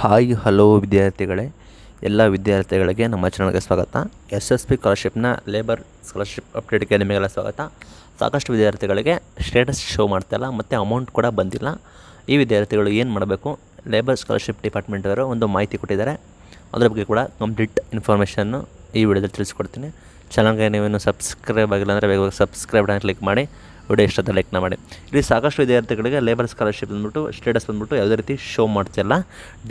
hi hello ವಿದ್ಯಾರ್ಥಿಗಳೇ ಎಲ್ಲ ವಿದ್ಯಾರ್ಥಿಗಳಿಗೆ ನಮ್ಮ ಚಾನಲ್ಗೆ ಸ್ವಾಗತ ಎಸ್ ಎಸ್ ಪಿ ಸ್ಕಾಲರ್ಶಿಪ್ನ ಲೇಬರ್ ಸ್ಕಾಲರ್ಶಿಪ್ ಅಪ್ಡೇಟ್ಗೆ ನಿಮಗೆಲ್ಲ ಸ್ವಾಗತ ಸಾಕಷ್ಟು ವಿದ್ಯಾರ್ಥಿಗಳಿಗೆ ಸ್ಟೇಟಸ್ ಶೋ ಮಾಡ್ತಾಯಿಲ್ಲ ಮತ್ತು ಅಮೌಂಟ್ ಕೂಡ ಬಂದಿಲ್ಲ ಈ ವಿದ್ಯಾರ್ಥಿಗಳು ಏನು ಮಾಡಬೇಕು ಲೇಬರ್ ಸ್ಕಾಲರ್ಶಿಪ್ ಡಿಪಾರ್ಟ್ಮೆಂಟವರು ಒಂದು ಮಾಹಿತಿ ಕೊಟ್ಟಿದ್ದಾರೆ ಅದರ ಬಗ್ಗೆ ಕೂಡ ಕಂಪ್ಲೀಟ್ ಇನ್ಫಾರ್ಮೇಷನ್ನು ಈ ವಿಡಿಯೋದಲ್ಲಿ ತಿಳಿಸ್ಕೊಡ್ತೀನಿ ಚಾನಲ್ಗೆ ನೀವೇನು ಸಬ್ಸ್ಕ್ರೈಬ್ ಆಗಿಲ್ಲ ಅಂದರೆ ಬೇಗ ಸಬ್ಸ್ಕ್ರೈಬ್ ಕ್ಲಿಕ್ ಮಾಡಿ ವಿಡಿಯೋ ಇಷ್ಟ ಅಂತ ಲೈಕ್ನ ಮಾಡಿ ಇಲ್ಲಿ ಸಾಕಷ್ಟು ವಿದ್ಯಾರ್ಥಿಗಳಿಗೆ ಲೇಬರ್ ಸ್ಕಾಲರ್ಶಿಪ್ ಬಂದ್ಬಿಟ್ಟು ಸ್ಟೇಟಸ್ ಬಂದ್ಬಿಟ್ಟು ಯಾವುದೇ ರೀತಿ ಶೋ ಮಾಡ್ತಿಲ್ಲ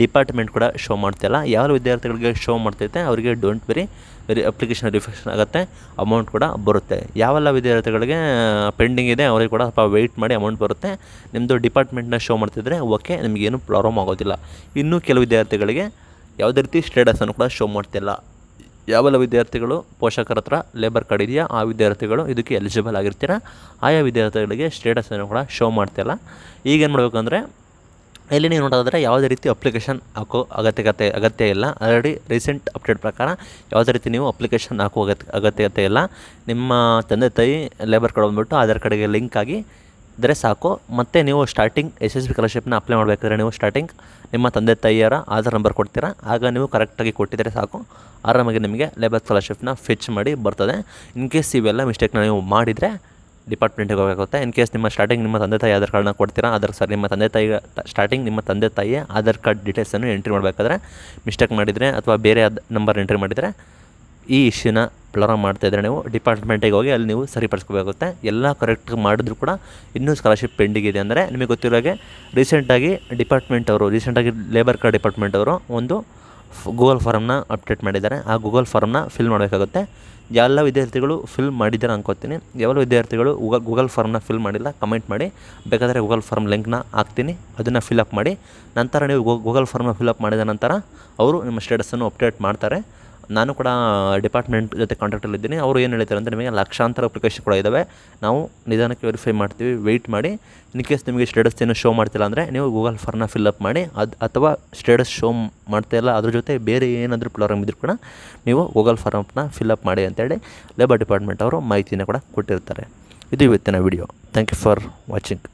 ಡಿಪಾರ್ಟ್ಮೆಂಟ್ ಕೂಡ ಶೋ ಮಾಡ್ತಿಲ್ಲ ಯಾವ ವಿದ್ಯಾರ್ಥಿಗಳಿಗೆ ಶೋ ಮಾಡ್ತೈತೆ ಅವರಿಗೆ don't very very application reflection ಆಗುತ್ತೆ ಅಮೌಂಟ್ ಕೂಡ ಬರುತ್ತೆ ಯಾವೆಲ್ಲ ವಿದ್ಯಾರ್ಥಿಗಳಿಗೆ ಪೆಂಡಿಂಗ್ ಇದೆ ಅವರಿಗೆ ಕೂಡ ಸ್ವಲ್ಪ ವೆಯ್ಟ್ ಮಾಡಿ ಅಮೌಂಟ್ ಬರುತ್ತೆ ನಿಮ್ಮದು ಡಿಪಾರ್ಟ್ಮೆಂಟ್ನ ಶೋ ಮಾಡ್ತಿದ್ರೆ ಓಕೆ ನಿಮಗೇನು ಪ್ರಾಬ್ಲಮ್ ಆಗೋದಿಲ್ಲ ಇನ್ನೂ ಕೆಲವು ವಿದ್ಯಾರ್ಥಿಗಳಿಗೆ ಯಾವುದೇ ರೀತಿ ಸ್ಟೇಟಸನ್ನು ಕೂಡ ಶೋ ಮಾಡ್ತಿಲ್ಲ ಯಾವೆಲ್ಲ ವಿದ್ಯಾರ್ಥಿಗಳು ಪೋಷಕರ ಹತ್ರ ಲೇಬರ್ ಕಾರ್ಡ್ ಇದೆಯಾ ಆ ವಿದ್ಯಾರ್ಥಿಗಳು ಇದಕ್ಕೆ ಎಲಿಜಿಬಲ್ ಆಗಿರ್ತೀರ ಆಯಾ ವಿದ್ಯಾರ್ಥಿಗಳಿಗೆ ಸ್ಟೇಟಸನ್ನು ಕೂಡ ಶೋ ಮಾಡ್ತಿಲ್ಲ ಈಗೇನು ಮಾಡಬೇಕಂದ್ರೆ ಇಲ್ಲಿ ನೀವು ನೋಡೋದಾದರೆ ಯಾವುದೇ ರೀತಿ ಅಪ್ಲಿಕೇಶನ್ ಹಾಕೋ ಅಗತ್ಯಕತೆ ಅಗತ್ಯ ಇಲ್ಲ ಆಲ್ರೆಡಿ ರೀಸೆಂಟ್ ಅಪ್ಡೇಟ್ ಪ್ರಕಾರ ಯಾವುದೇ ರೀತಿ ನೀವು ಅಪ್ಲಿಕೇಶನ್ ಹಾಕೋ ಅಗತ್ಯ ಅಗತ್ಯತೆ ಇಲ್ಲ ನಿಮ್ಮ ತಂದೆ ತಾಯಿ ಲೇಬರ್ ಕಾರ್ಡ್ ಬಂದುಬಿಟ್ಟು ಆಧಾರ್ ಕಾರ್ಡ್ಗೆ ಲಿಂಕ್ ಆಗಿ ಇದ್ದರೆ ಸಾಕು ಮತ್ತು ನೀವು ಸ್ಟಾರ್ಟಿಂಗ್ ಎಸ್ ಎಸ್ ಬಿ ಸ್ಕಾಲರ್ಶಿಪ್ನ ಅಪ್ಲೈ ಮಾಡಬೇಕಾದ್ರೆ ನೀವು ಸ್ಟಾರ್ಟಿಂಗ್ ನಿಮ್ಮ ತಂದೆ ತಾಯಿಯರ ಆಧಾರ್ ನಂಬರ್ ಕೊಡ್ತೀರಾ ಆಗ ನೀವು ಕರೆಕ್ಟಾಗಿ ಕೊಟ್ಟಿದ್ದರೆ ಸಾಕು ಆರಾಮಾಗಿ ನಿಮಗೆ ಲೇಬರ್ ಸ್ಕಾಲರ್ಶಿಪ್ನ ಫಿಚ್ ಮಾಡಿ ಬರ್ತದೆ ಇನ್ ಕೇಸ್ ಇವೆಲ್ಲ ಮಿಸ್ಟೇಕ್ನ ನೀವು ಮಾಡಿದರೆ ಡಿಪಾರ್ಟ್ಮೆಂಟಿಗೆ ಹೋಗಬೇಕಾಗುತ್ತೆ ಇನ್ ಕೇಸ್ ನಿಮ್ಮ ಸ್ಟಾರ್ಟಿಂಗ್ ನಿಮ್ಮ ತಂದೆ ತಾಯಿ ಆಧಾರ್ ಕಾರ್ಡ್ನ ಕೊಡ್ತೀರಾ ಆಧಾರ್ ಸರ್ ನಿಮ್ಮ ತಂದೆ ತಾಯಿ ಸ್ಟಾರ್ಟಿಂಗ್ ನಿಮ್ಮ ತಂದೆ ತಾಯಿಯ ಆಧಾರ್ ಕಾರ್ಡ್ ಡೀಟೇಲ್ಸನ್ನು ಎಂಟ್ರಿ ಮಾಡಬೇಕಾದ್ರೆ ಮಿಸ್ಟೇಕ್ ಮಾಡಿದರೆ ಅಥವಾ ಬೇರೆ ನಂಬರ್ ಎಂಟ್ರಿ ಮಾಡಿದರೆ ಈ ಇಶ್ಯೂನ ಮಾಡ್ತಾ ಇದ್ದರೆ ನೀವು ಡಿಪಾರ್ಟ್ಮೆಂಟಿಗೆ ಹೋಗಿ ಅಲ್ಲಿ ನೀವು ಸರಿಪಡಿಸ್ಕೋಬೇಕಾಗುತ್ತೆ ಎಲ್ಲ ಕರೆಕ್ಟ್ ಮಾಡಿದ್ರು ಕೂಡ ಇನ್ನೂ ಸ್ಕಾಲರ್ಶಿಪ್ ಪೆಂಡಿಂಗ್ ಇದೆ ಅಂದರೆ ನಿಮಗೆ ಗೊತ್ತಿರೋ ಹಾಗೆ ರೀಸೆಂಟಾಗಿ ಡಿಪಾರ್ಟ್ಮೆಂಟ್ ಅವರು ರೀಸೆಂಟಾಗಿ ಲೇಬರ್ ಕಾರ್ಡ್ ಡಿಪಾರ್ಟ್ಮೆಂಟ್ ಅವರು ಒಂದು ಗೂಗಲ್ ಫಾರಮ್ನ ಅಪ್ಡೇಟ್ ಮಾಡಿದ್ದಾರೆ ಆ ಗೂಗಲ್ ಫಾರಮ್ನ ಫಿಲ್ ಮಾಡಬೇಕಾಗುತ್ತೆ ಎಲ್ಲ ವಿದ್ಯಾರ್ಥಿಗಳು ಫಿಲ್ ಮಾಡಿದ್ದಾರೆ ಅನ್ಕೋತೀನಿ ಯಾವ ವಿದ್ಯಾರ್ಥಿಗಳು ಗೂಗಲ್ ಫಾರ್ಮ್ನ ಫಿಲ್ ಮಾಡಿಲ್ಲ ಕಮೆಂಟ್ ಮಾಡಿ ಬೇಕಾದರೆ ಗೂಗಲ್ ಫಾರ್ಮ್ ಲಿಂಕ್ನ ಹಾಕ್ತೀನಿ ಅದನ್ನು ಫಿಲಪ್ ಮಾಡಿ ನಂತರ ನೀವು ಗೂಗಲ್ ಫಾರ್ಮ್ನ ಫಿಲಪ್ ಮಾಡಿದ ನಂತರ ಅವರು ನಿಮ್ಮ ಸ್ಟೇಟಸನ್ನು ಅಪ್ಡೇಟ್ ಮಾಡ್ತಾರೆ ನಾನು ಕೂಡ ಡಿಪಾರ್ಟ್ಮೆಂಟ್ ಜೊತೆ ಇದ್ದೀನಿ ಅವರು ಏನು ಹೇಳ್ತಾರೆ ಅಂದರೆ ನಿಮಗೆ ಲಕ್ಷಾಂತರ ಅಪ್ಲಿಕೇಶನ್ ಕೂಡ ಇದ್ದಾವೆ ನಾವು ನಿಧಾನಕ್ಕೆ ವೆರಿಫೈ ಮಾಡ್ತೀವಿ ವೆಯ್ಟ್ ಮಾಡಿ ಇನ್ ಕೇಸ್ ನಿಮಗೆ ಸ್ಟೇಟಸ್ ಏನು ಶೋ ಮಾಡ್ತಿಲ್ಲ ಅಂದರೆ ನೀವು ಗೂಗಲ್ ಫಾರ್ಮ್ನ ಅಪ್ ಮಾಡಿ ಅದು ಅಥವಾ ಸ್ಟೇಟಸ್ ಶೋ ಮಾಡ್ತಾಯಿಲ್ಲ ಅದ್ರ ಜೊತೆ ಬೇರೆ ಏನಾದರೂ ಪ್ರಾಬ್ಲಮ್ ಇದ್ದರೂ ಕೂಡ ನೀವು ಗೂಗಲ್ ಫಾರ್ಮ್ನ ಅಪ್ ಮಾಡಿ ಅಂತೇಳಿ ಲೇಬರ್ ಡಿಪಾರ್ಟ್ಮೆಂಟ್ ಅವರು ಮಾಹಿತಿನ ಕೂಡ ಕೊಟ್ಟಿರ್ತಾರೆ ಇದು ಇವತ್ತಿನ video thank you for watching